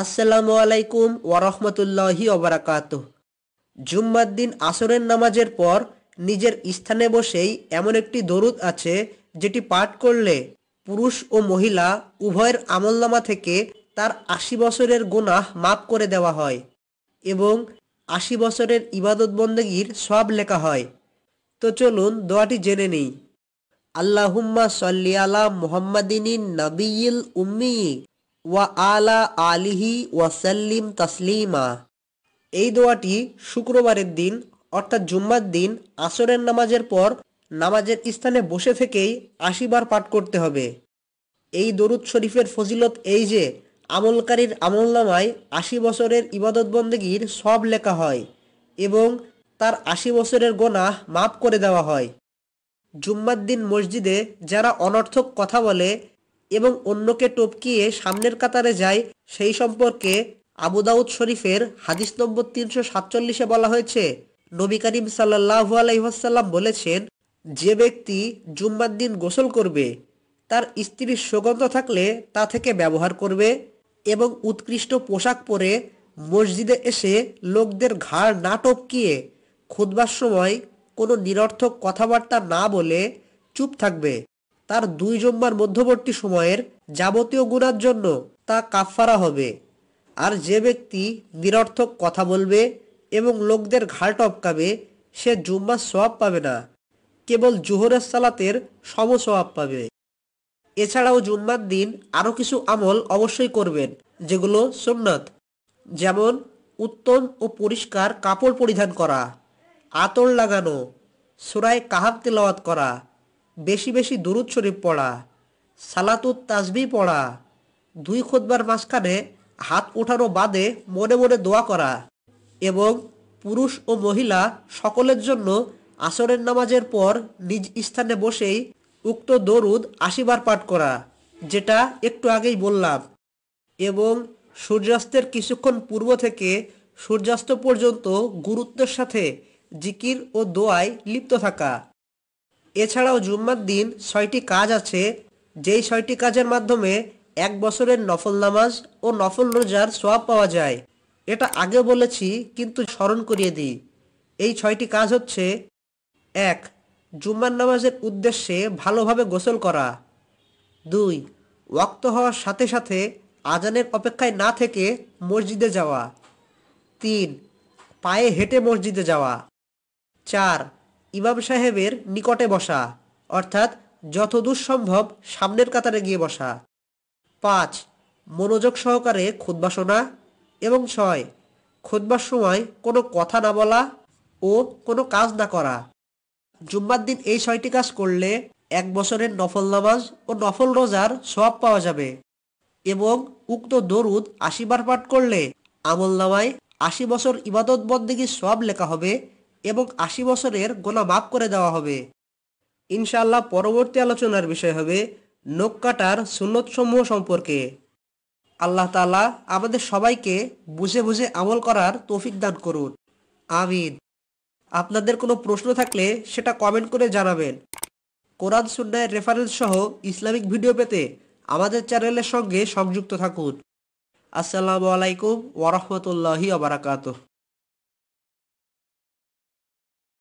আসসালামু আলাইকুম ওয়ারহমতুল্লাহি ওবরাকাত জুম্মার দিন আসরের নামাজের পর নিজের স্থানে বসেই এমন একটি দরুদ আছে যেটি পাঠ করলে পুরুষ ও মহিলা উভয়ের আমলনামা থেকে তার আশি বছরের গুনাহ মাপ করে দেওয়া হয় এবং আশি বছরের ইবাদত বন্দগীর সব লেখা হয় তো চলুন দোয়াটি জেনে নিই আল্লাহুম্মা সল্লি আলা মোহাম্মদিনী নবিয়িল উম্মি ওয়া আলা আলিহি ওয়াসাল্লিম তাসলিমা এই দোয়াটি শুক্রবারের দিন অর্থাৎ জুম্মার দিন আসরের নামাজের পর নামাজের স্থানে বসে থেকেই আশিবার পাঠ করতে হবে এই দরুদ শরীফের ফজিলত এই যে আমলকারীর আমলনামায় আশি বছরের ইবাদত বন্দেগীর সব লেখা হয় এবং তার আশি বছরের গোনা মাফ করে দেওয়া হয় জুম্মার দিন মসজিদে যারা অনর্থক কথা বলে এবং অন্যকে টপকিয়ে সামনের কাতারে যায় সেই সম্পর্কে আবু দাউদ শরীফের হাদিস নম্বর তিনশো সাতচল্লিশে বলা হয়েছে নবী করিম সাল্লাহু আলহিহাসাল্লাম বলেছেন যে ব্যক্তি জুম্মার দিন গোসল করবে তার স্ত্রীর সুগন্ধ থাকলে তা থেকে ব্যবহার করবে এবং উৎকৃষ্ট পোশাক পরে মসজিদে এসে লোকদের ঘাড় না টপকিয়ে খুদবার সময় কোনো নিরর্থক কথাবার্তা না বলে চুপ থাকবে তার দুই জম্মার মধ্যবর্তী সময়ের যাবতীয় গুণার জন্য তা কাফারা হবে আর যে ব্যক্তি নিরর্থক কথা বলবে এবং লোকদের ঘাড় টপকাবে সে জুম্মার সোয়াব পাবে না কেবল জুহরের সালাতের সমসোয়াব পাবে এছাড়াও জুম্মার দিন আরও কিছু আমল অবশ্যই করবেন যেগুলো সোমনাথ যেমন উত্তম ও পরিষ্কার কাপড় পরিধান করা আতর লাগানো সুরায় কাহাব তেলাওয়াত করা বেশি বেশি দুরুদ শরীফ পড়া সালাতুত তাজবি পড়া দুই খোদবার মাঝখানে হাত ওঠানো বাদে মনে মনে দোয়া করা এবং পুরুষ ও মহিলা সকলের জন্য আসরের নামাজের পর নিজ স্থানে বসেই উক্ত দরুদ আশিবার পাঠ করা যেটা একটু আগেই বললাম এবং সূর্যাস্তের কিছুক্ষণ পূর্ব থেকে সূর্যাস্ত পর্যন্ত গুরুত্বের সাথে জিকির ও দোয়ায় লিপ্ত থাকা এছাড়াও জুম্মার দিন ছয়টি কাজ আছে যেই ছয়টি কাজের মাধ্যমে এক বছরের নফল নামাজ ও নফল রোজার সব পাওয়া যায় এটা আগে বলেছি কিন্তু স্মরণ করিয়ে দিই এই ছয়টি কাজ হচ্ছে এক জুম্মার নামাজের উদ্দেশ্যে ভালোভাবে গোসল করা দুই ওয়াক্ত হওয়ার সাথে সাথে আজানের অপেক্ষায় না থেকে মসজিদে যাওয়া তিন পায়ে হেঁটে মসজিদে যাওয়া চার ইমাম সাহেবের নিকটে বসা অর্থাৎ যতদূর সম্ভব সামনের কাতারে গিয়ে বসা পাঁচ মনোযোগ সহকারে খুদবাসনা শোনা এবং ছয় খুদবার সময় কোনো কথা না বলা ও কোনো কাজ না করা জুম্মার দিন এই ছয়টি কাজ করলে এক বছরের নফল নামাজ ও নফল রোজার সব পাওয়া যাবে এবং উক্ত দরুদ আশিবার পাঠ করলে আমল নামায় আশি বছর ইবাদত বন্দিগির সব লেখা হবে এবং আশি বছরের গোনা মাফ করে দেওয়া হবে ইনশাল্লাহ পরবর্তী আলোচনার বিষয় হবে নখ কাটার সুন্নতসমূহ সম্পর্কে আল্লাহ তালা আমাদের সবাইকে বুঝে বুঝে আমল করার তৌফিক দান করুন আমিন আপনাদের কোনো প্রশ্ন থাকলে সেটা কমেন্ট করে জানাবেন কোরআন সুন্নায় রেফারেন্স সহ ইসলামিক ভিডিও পেতে আমাদের চ্যানেলের সঙ্গে সংযুক্ত থাকুন আসসালামু আলাইকুম ওরহমতুল্লাহি আবরাকাত